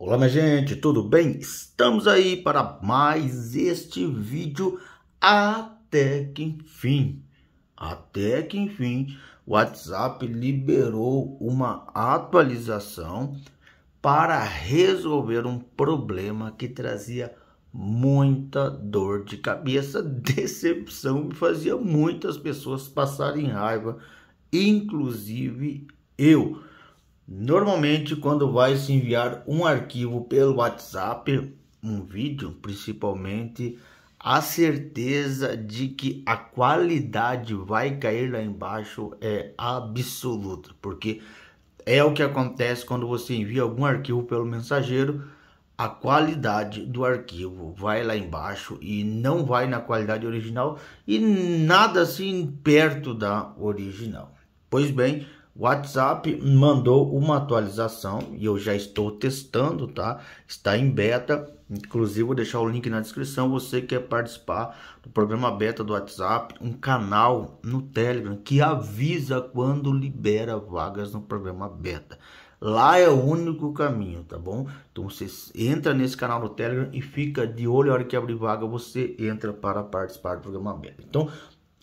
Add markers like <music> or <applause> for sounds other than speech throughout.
Olá minha gente, tudo bem? Estamos aí para mais este vídeo até que enfim, até que enfim, o WhatsApp liberou uma atualização para resolver um problema que trazia muita dor de cabeça, <laughs> decepção e fazia muitas pessoas passarem raiva, inclusive eu. Normalmente, quando vai se enviar um arquivo pelo WhatsApp, um vídeo principalmente, a certeza de que a qualidade vai cair lá embaixo é absoluta, porque é o que acontece quando você envia algum arquivo pelo mensageiro, a qualidade do arquivo vai lá embaixo e não vai na qualidade original e nada assim perto da original. Pois bem, WhatsApp mandou uma atualização e eu já estou testando, tá? Está em beta, inclusive vou deixar o link na descrição. Você quer participar do programa beta do WhatsApp, um canal no Telegram que avisa quando libera vagas no programa beta. Lá é o único caminho, tá bom? Então você entra nesse canal no Telegram e fica de olho a hora que abrir vaga, você entra para participar do programa beta. Então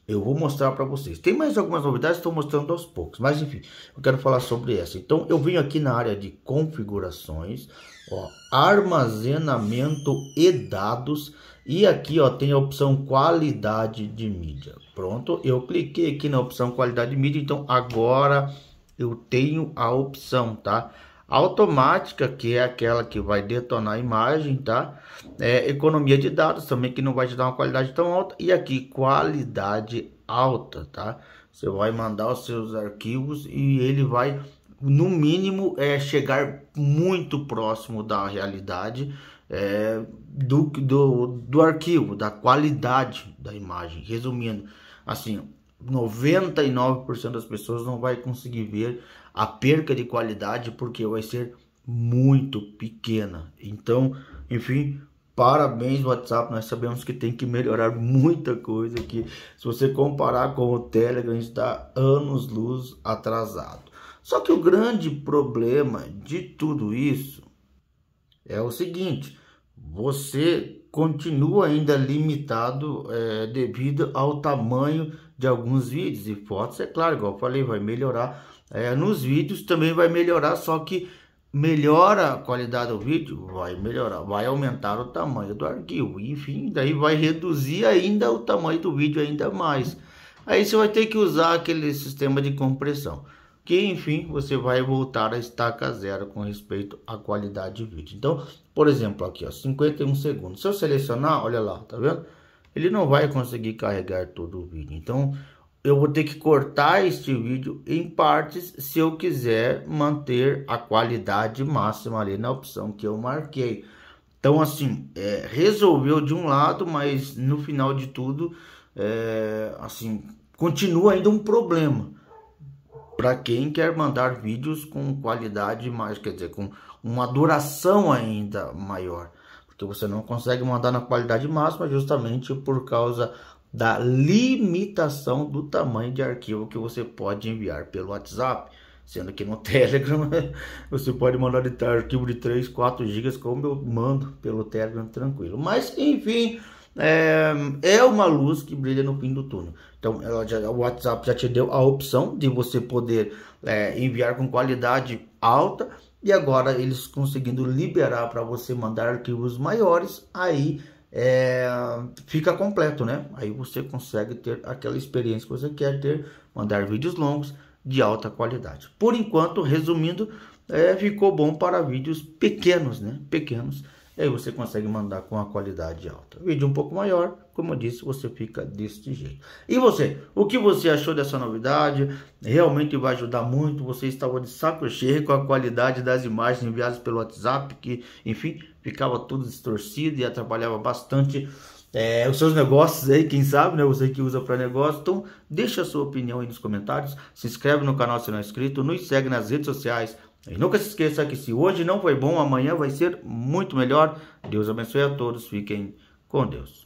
eu vou mostrar para vocês. Tem mais algumas novidades, estou mostrando aos poucos, mas enfim, eu quero falar sobre essa. Então eu venho aqui na área de configurações, ó, armazenamento e dados, e aqui ó, tem a opção qualidade de mídia. Pronto, eu cliquei aqui na opção qualidade de mídia, então agora eu tenho a opção, tá? automática, que é aquela que vai detonar a imagem, tá? É, economia de dados também, que não vai te dar uma qualidade tão alta. E aqui, qualidade alta, tá? Você vai mandar os seus arquivos e ele vai, no mínimo, é, chegar muito próximo da realidade é, do, do, do arquivo, da qualidade da imagem. Resumindo, assim, 99% das pessoas não vai conseguir ver a perca de qualidade porque vai ser muito pequena. Então, enfim, parabéns WhatsApp, nós sabemos que tem que melhorar <laughs> muita coisa aqui. Se você comparar com o Telegram, está anos luz atrasado. Só que o grande problema de tudo isso é o seguinte, você continua ainda limitado é, devido ao tamanho de alguns vídeos e fotos. É claro, igual eu falei, vai melhorar é, nos vídeos, também vai melhorar, só que melhora a qualidade do vídeo, vai melhorar, vai aumentar o tamanho do arquivo, enfim, daí vai reduzir ainda o tamanho do vídeo ainda mais. Aí você vai ter que usar aquele sistema de compressão que enfim você vai voltar a estaca zero com respeito à qualidade de vídeo. Então, por exemplo, aqui ó, 51 segundos. Se eu selecionar, olha lá, tá vendo? Ele não vai conseguir carregar todo o vídeo. Então, eu vou ter que cortar este vídeo em partes se eu quiser manter a qualidade máxima ali na opção que eu marquei. Então, assim, é, resolveu de um lado, mas no final de tudo, é, assim, continua ainda um problema para quem quer mandar vídeos com qualidade mais, quer dizer, com uma duração ainda maior. Porque você não consegue mandar na qualidade máxima justamente por causa da limitação do tamanho de arquivo que você pode enviar pelo WhatsApp. Sendo que no <laughs> Telegram você pode mandar de arquivo de 3, 4 GB, como eu mando pelo Telegram tranquilo. Mas enfim, é, é uma luz que brilha no fim do túnel. Então, já, o WhatsApp já te deu a opção de você poder é, enviar com qualidade alta e agora eles conseguindo liberar para você mandar arquivos maiores, aí é, fica completo, né? Aí você consegue ter aquela experiência que você quer ter, mandar vídeos longos de alta qualidade. Por enquanto, resumindo, é, ficou bom para vídeos pequenos, né? Pequenos e aí você consegue mandar com a qualidade alta. Vídeo um pouco maior, como eu disse, você fica deste jeito. E você, o que você achou dessa novidade? Realmente vai ajudar muito. Você estava de saco cheio com a qualidade das imagens enviadas pelo WhatsApp, que, enfim, ficava tudo distorcido e atrapalhava bastante é, os seus negócios aí, quem sabe, né? Você que usa para negócio. Então, deixa a sua opinião aí nos comentários. Se inscreve no canal se não é inscrito. Nos segue nas redes sociais. E nunca se esqueça que se hoje não foi bom, amanhã vai ser muito melhor. Deus abençoe a todos. Fiquem com Deus.